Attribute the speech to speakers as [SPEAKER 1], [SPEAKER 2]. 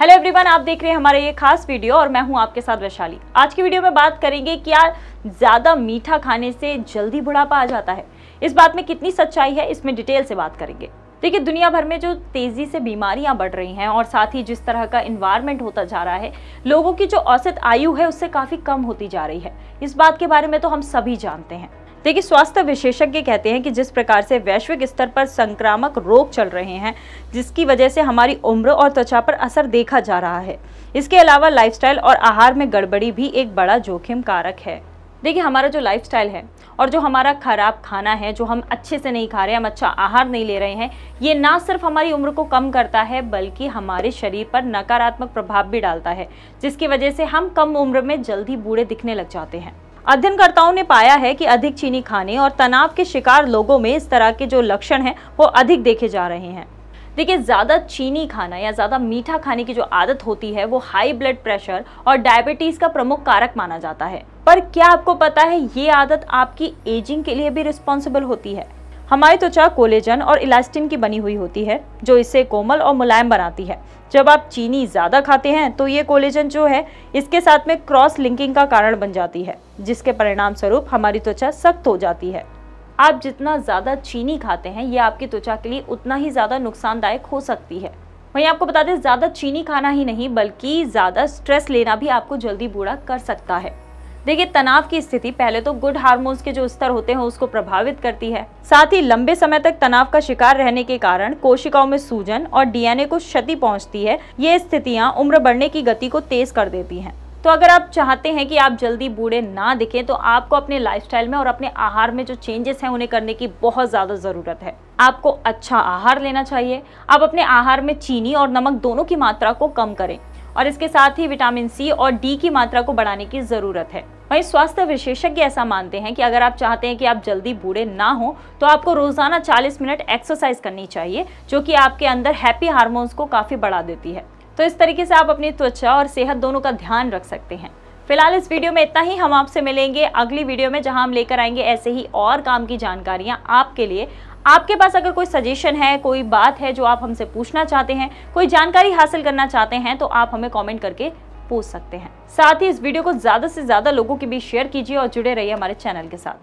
[SPEAKER 1] hello everyone आप देख रहे हैं हमारा ये खास वीडियो और मैं हूं आपके साथ वैशाली आज की वीडियो में बात करेंगे कि ज़्यादा मीठा खाने से जल्दी बुढ़ापा आ जाता है इस बात में कितनी सच्चाई है इसमें डिटेल से बात करेंगे देखिए दुनिया भर में जो तेज़ी से बीमारियां बढ़ रही हैं और साथ ही जिस तरह का इन्वायरमेंट होता जा रहा है लोगों की जो औसत आयु है उससे काफ़ी कम होती जा रही है इस बात के बारे में तो हम सभी जानते हैं देखिए स्वास्थ्य विशेषज्ञ कहते हैं कि जिस प्रकार से वैश्विक स्तर पर संक्रामक रोग चल रहे हैं जिसकी वजह से हमारी उम्र और त्वचा पर असर देखा जा रहा है इसके अलावा लाइफस्टाइल और आहार में गड़बड़ी भी एक बड़ा जोखिम कारक है देखिए हमारा जो लाइफस्टाइल है और जो हमारा ख़राब खाना है जो हम अच्छे से नहीं खा रहे हम अच्छा आहार नहीं ले रहे हैं ये ना सिर्फ हमारी उम्र को कम करता है बल्कि हमारे शरीर पर नकारात्मक प्रभाव भी डालता है जिसकी वजह से हम कम उम्र में जल्दी बूढ़े दिखने लग जाते हैं अध्ययनकर्ताओं ने पाया है कि अधिक चीनी खाने और तनाव के शिकार लोगों में इस तरह के जो लक्षण हैं वो अधिक देखे जा रहे हैं देखिए ज़्यादा चीनी खाना या ज़्यादा मीठा खाने की जो आदत होती है वो हाई ब्लड प्रेशर और डायबिटीज़ का प्रमुख कारक माना जाता है पर क्या आपको पता है ये आदत आपकी एजिंग के लिए भी रिस्पॉन्सिबल होती है हमारी त्वचा कोलेजन और इलास्टिन की बनी हुई होती है जो इसे कोमल और मुलायम बनाती है जब आप चीनी ज़्यादा खाते हैं तो ये कोलेजन जो है इसके साथ में क्रॉस लिंकिंग का कारण बन जाती है जिसके परिणाम स्वरूप हमारी त्वचा सख्त हो जाती है आप जितना ज़्यादा चीनी खाते हैं ये आपकी त्वचा के लिए उतना ही ज़्यादा नुकसानदायक हो सकती है वहीं आपको बता दें ज़्यादा चीनी खाना ही नहीं बल्कि ज़्यादा स्ट्रेस लेना भी आपको जल्दी बूढ़ा कर सकता है देखिए तनाव की स्थिति पहले तो गुड हार्मोन्स के जो स्तर होते हैं उसको प्रभावित करती है साथ ही लंबे समय तक तनाव का शिकार रहने के कारण कोशिकाओं में सूजन और डीएनए को क्षति पहुंचती है ये स्थितियां उम्र बढ़ने की गति को तेज कर देती हैं तो अगर आप चाहते हैं कि आप जल्दी बूढ़े ना दिखें तो आपको अपने लाइफस्टाइल में और अपने आहार में जो चेंजेस हैं उन्हें करने की बहुत ज़्यादा ज़रूरत है आपको अच्छा आहार लेना चाहिए आप अपने आहार में चीनी और नमक दोनों की मात्रा को कम करें और इसके साथ ही विटामिन सी और डी की मात्रा को बढ़ाने की ज़रूरत है वहीं स्वास्थ्य विशेषज्ञ ऐसा मानते हैं कि अगर आप चाहते हैं कि आप जल्दी बूढ़े ना हो तो आपको रोज़ाना 40 मिनट एक्सरसाइज करनी चाहिए जो कि आपके अंदर हैप्पी हार्मोन्स को काफ़ी बढ़ा देती है तो इस तरीके से आप अपनी त्वचा और सेहत दोनों का ध्यान रख सकते हैं फिलहाल इस वीडियो में इतना ही हम आपसे मिलेंगे अगली वीडियो में जहां हम लेकर आएंगे ऐसे ही और काम की जानकारियां आपके लिए आपके पास अगर कोई सजेशन है कोई बात है जो आप हमसे पूछना चाहते हैं कोई जानकारी हासिल करना चाहते हैं तो आप हमें कॉमेंट करके पूछ सकते हैं साथ ही इस वीडियो को ज़्यादा से ज़्यादा लोगों के बीच शेयर कीजिए और जुड़े रहिए हमारे चैनल के साथ